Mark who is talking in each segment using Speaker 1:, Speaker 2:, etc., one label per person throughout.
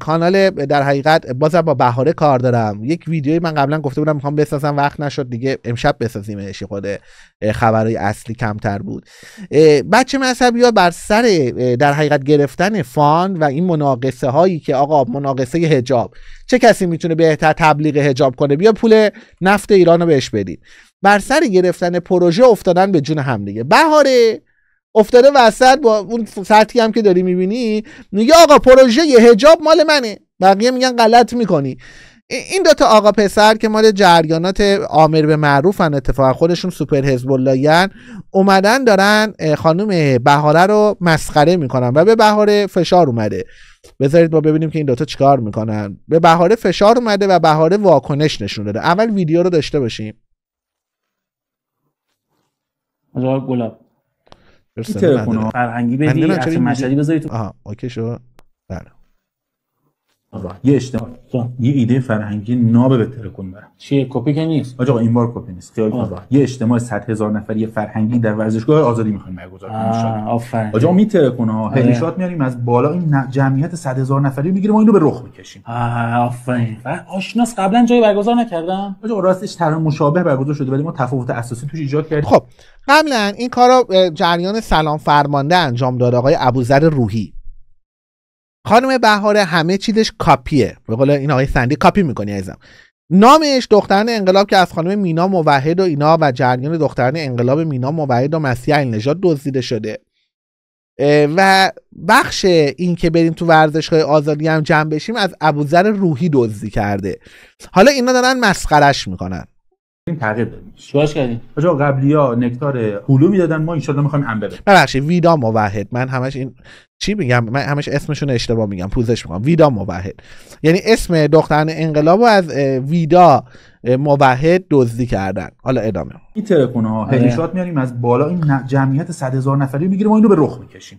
Speaker 1: کانال در حقیقت بازم با بهاره کار دارم یک ویدیوی من قبلا گفته بودم میخوام بسازم وقت نشد دیگه امشب بسازیمش خود خبرهای اصلی کمتر بود بچه مذهبی ها بر سر در حقیقت گرفتن فان و این مناقصه هایی که آقا مناقصه هجاب چه کسی میتونه بهتر تبلیغ هجاب کنه بیا پول نفت ایران رو بهش بدید بر سر گرفتن پروژه افتادن به جون هم دیگه بهاره افتاده وسط با اون سطحی هم که داری میبینی میگه آقا پروژه یه هجاب مال منه بقیه میگن غلط میکنی این دوتا آقا پسر که مال جریانات آمر به معروف هن اتفاق خودشون سوپر حزب اومدن دارن خانم بهاره رو مسخره میکنن و به بهاره فشار اومده بذارید ما ببینیم که این دوتا چیکار میکنن به بهاره فشار اومده و بهاره واکنش نشون داده اول ویدیو رو داشته باشیم گلاب تلفن فرهنگی بدی از مشهدی بذاری تو آها اوکی شو بله
Speaker 2: یه اشتباه یه ایده فرهنگی ناب به ترکون برم چیه کپی که نیست آقا این بار کپی نیست خیال یه اجتماع 100 هزار نفری فرهنگی در ورزشگاه آزادی میخوایم برگزار کنیم آفرین آقا ترکون ها شات میاریم از بالا این جمعیت 100 هزار نفری میگیریم و اینو به رخ میکشیم آفرین آشناس قبلا جای برگزار نکردم آقا راستش
Speaker 1: طرح مشابه برگزار شده ولی ما تفاوت اساسی توش ایجاد کردیم خب قبلا این کارو جریان سلام فرمانده انجام داد آقای ابوذر روحی خانم بهار همه چیزش کاپیه به قول این آقای سندی کاپی میکنی عزیزم نامش دختران انقلاب که از خانم مینا موحد و اینا و جریان دختران انقلاب مینا موحد و مسیح النژاد دزدیده شده و بخش این که بریم تو ورزشگاه آزادی هم جمع بشیم از ابوذر روحی دزدی کرده حالا اینا دارن مسخرش میکنن این تغییر دادیم قبلی نکتار میدادن ما شاءالله میخوایم انبه ببخشید ویدا موحد من همش این چی میگم من همش اسمشون اشتباه میگم پوزش میگم ویدا موحد یعنی اسم دختران انقلاب رو از ویدا موحد دزدی کردن حالا ادامه
Speaker 2: این ترکونه ها آره. هلیشات میاریم از بالا این جمعیت 100 هزار نفری میگیریم ما اینو به رخ میکشیم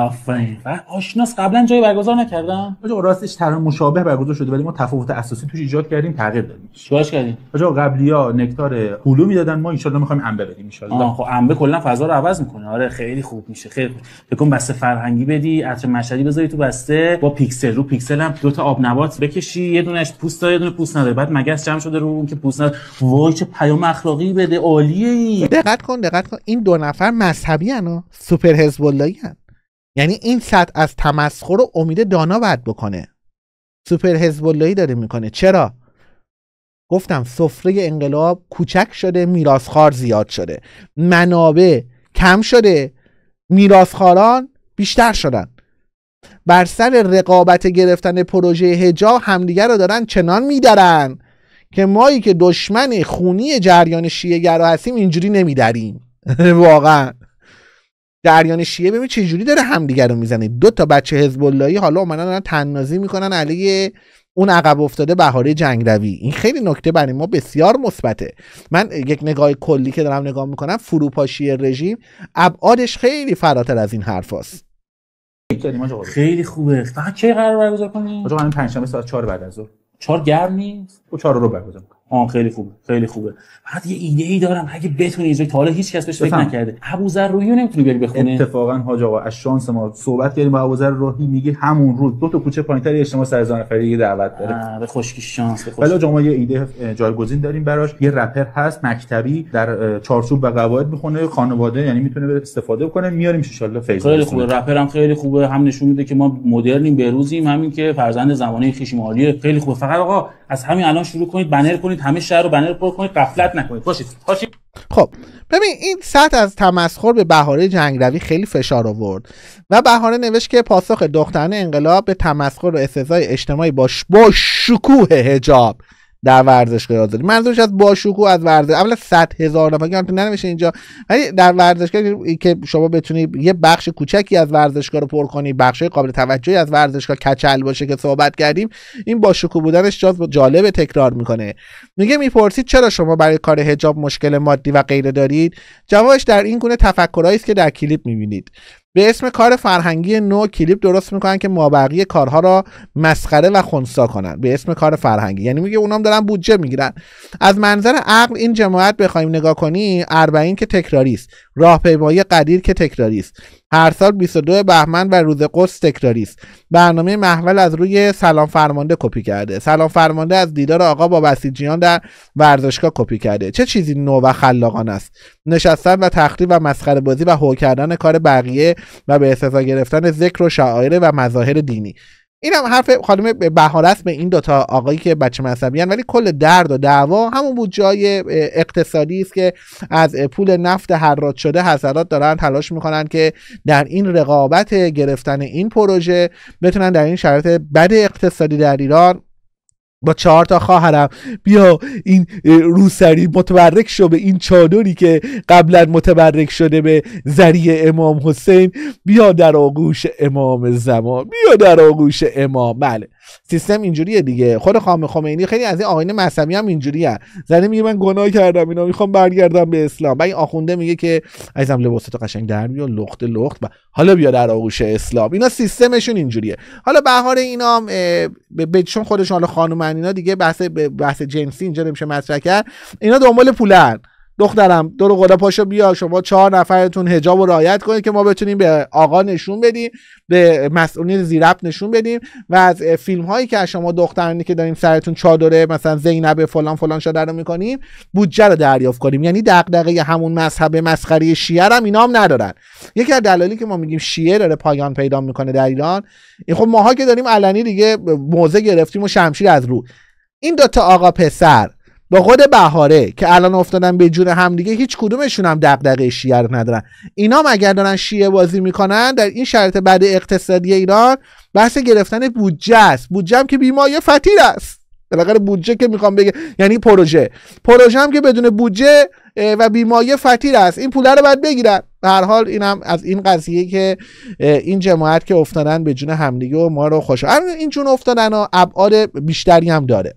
Speaker 2: آفرین آشناس قبلا جای برگزار نکردم آجا راستش طرح مشابه برگزار شده ولی ما تفاوت اساسی توش ایجاد کردیم تغییر دادیم چیکارش کردیم آجا قبلیا نکتار هلو میدادن ما ان میخوایم انبه بدیم ان خب انبه کلا فضا رو عوض میکنه آره خیلی خوب میشه خیلی بکن بس فرهنگی به بدی عطر مشهدی بذاری تو بسته با پیکسل رو پیکسل هم دو تا آب نبات بکشی یه دونش پوست داره یه دونه پوست نداره بعد مگس جمع شده رو اون که پوست نداره
Speaker 1: وای چه پیام اخلاقی بده عالیه ای دقت کن دقت کن این دو نفر مذهبی ان سوپر حزب یعنی این سطح از تمسخر و امید دانا بعد بکنه سوپر حزب داره میکنه چرا گفتم سفره انقلاب کوچک شده میراث زیاد شده منابع کم شده میراثخواران بیشتر شدن بر سر رقابت گرفتن پروژه هجا همدیگر رو دارن چنان میدارن که مایی که دشمن خونی جریان شیعه گرا هستیم اینجوری نمیداریم واقعا جریان شیعه ببین چه جوری داره همدیگر رو میزنه دو تا بچه حزب اللهی حالا اومدن دارن تنازی میکنن علیه اون عقب افتاده بهاره جنگروی این خیلی نکته برای ما بسیار مثبته من یک نگاه کلی که دارم نگاه میکنم فروپاشی رژیم ابعادش خیلی فراتر از این حرفاست
Speaker 2: خیلی خوبه
Speaker 1: فقط کی قرار برگزار
Speaker 2: کنیم آقا همین پنجشنبه ساعت 4 بعد از ظهر 4 گرم نیست و 4 رو برگزار آن خیلی خوبه خیلی خوبه بعد یه ایده ای دارم اگه بتونی اجرا تا حالا هیچ کس بهش فکر نکرده ابوذر روحی رو نمیتونی بری بخونی اتفاقا حاج آقا از شانس ما صحبت کردیم با ابوذر روحی میگه همون روز دو تا کوچه پایینتر اجتماع سرزان فری دعوت داره به خشکی شانس به حالا شما یه ایده جایگزین داریم براش یه رپر هست مکتبی در چارچوب و قواعد میخونه خانواده یعنی میتونه بره استفاده کنه میاریم ان شاءالله فیض خیلی خوبه رپر هم خیلی خوبه هم نشون میده که ما مدرنیم روزیم همین که فرزند زمانه خیش خیلی خوبه فقط آقا از همین الان شروع کنید بنر کنید همه شهر رو بنر پر کنید قفلت نکنید باشید باشید
Speaker 1: خب ببین این سطح از تمسخر به بهاره جنگروی خیلی فشار آورد و بهاره نوشت که پاسخ دختران انقلاب به تمسخر و استضای اجتماعی با, با شکوه هجاب در ورزشگاه آزادی منظورش از باشوکو از ورزش اولا 100 هزار نفر که یعنی ننوشته اینجا ولی در ورزشگاه که شما بتونی یه بخش کوچکی از ورزشگاه رو پر کنی بخش قابل توجهی از ورزشگاه کچل باشه که صحبت کردیم این باشوکو بودنش جالب تکرار میکنه میگه میپرسید چرا شما برای کار حجاب مشکل مادی و غیره دارید جوابش در این گونه تفکرایی است که در کلیپ میبینید به اسم کار فرهنگی نو کلیپ درست میکنن که مابقی کارها را مسخره و خونسا کنن به اسم کار فرهنگی یعنی میگه اونام دارن بودجه میگیرن از منظر عقل این جماعت بخوایم نگاه کنی اربعین که تکراری است راهپیمایی قدیر که تکراری است هر سال 22 بهمن و روز قدس تکراری است برنامه محول از روی سلام فرمانده کپی کرده سلام فرمانده از دیدار آقا با بسیجیان در ورزشگاه کپی کرده چه چیزی نو و خلاقانه است نشستن و تخریب و مسخره بازی و هو کردن کار بقیه و به استضا گرفتن ذکر و شعائر و مظاهر دینی این هم حرف خانم بهارست به این دوتا آقایی که بچه مذهبی ولی کل درد و دعوا همون بود جای اقتصادی است که از پول نفت حرات شده حضرات دارن تلاش میکنن که در این رقابت گرفتن این پروژه بتونن در این شرایط بد اقتصادی در ایران با چهار تا خواهرم بیا این روسری متبرک شو به این چادری که قبلا متبرک شده به زری امام حسین بیا در آغوش امام زمان بیا در آغوش امام بله سیستم اینجوریه دیگه خود خام خمینی خیلی از این آینه مذهبی هم اینجوریه زنه میگه من گناه کردم اینا میخوام برگردم به اسلام و این آخونده میگه که عزیزم لباستو قشنگ در بیا لخت لخت و حالا بیا در آغوش اسلام اینا سیستمشون اینجوریه حالا بهار اینا به چون خودشون حالا خانومن اینا دیگه بحث بحث جنسی اینجا نمیشه مطرح کرد اینا دنبال پولن دخترم دور قلا پاشو بیا شما چهار نفرتون هجاب و رعایت کنید که ما بتونیم به آقا نشون بدیم به مسئولین زیرب نشون بدیم و از فیلم هایی که از شما دخترانی که داریم سرتون چادره مثلا زینب فلان فلان شده رو میکنیم بودجه رو دریافت کنیم یعنی دغدغه همون مذهب مسخره شیعه هم اینا هم ندارن یکی از دلایلی که ما میگیم شیعه داره پایان پیدا میکنه در ایران این خب ماها که داریم علنی دیگه موزه گرفتیم و شمشیر از رو این دوتا آقا پسر با خود بهاره که الان افتادن به جون همدیگه هیچ کدومشون هم دغدغه شیعه رو ندارن اینا اگر دارن شیعه بازی میکنن در این شرط بعد اقتصادی ایران بحث گرفتن بودجه است بودجه هم که بیمایه فتیر است بالاخره بودجه که میخوام بگه یعنی پروژه پروژه هم که بدون بودجه و بیمایه فتیر است این پول رو باید بگیرن به هر حال این از این قضیه که این جماعت که افتادن به جون همدیگه و ما رو خوش این جون افتادن و ابعاد بیشتری هم داره